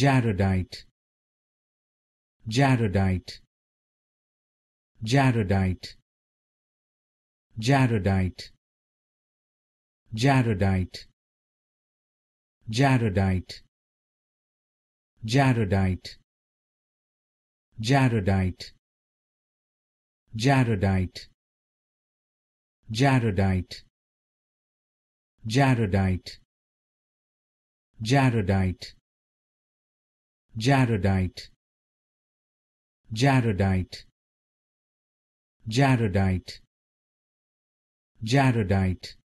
jaredite jaredite jaredite jaredite jaredite jaredite jaredite jaredite jaredite jaredite jaredite jaredite jaredite jaredite jaredite jaredite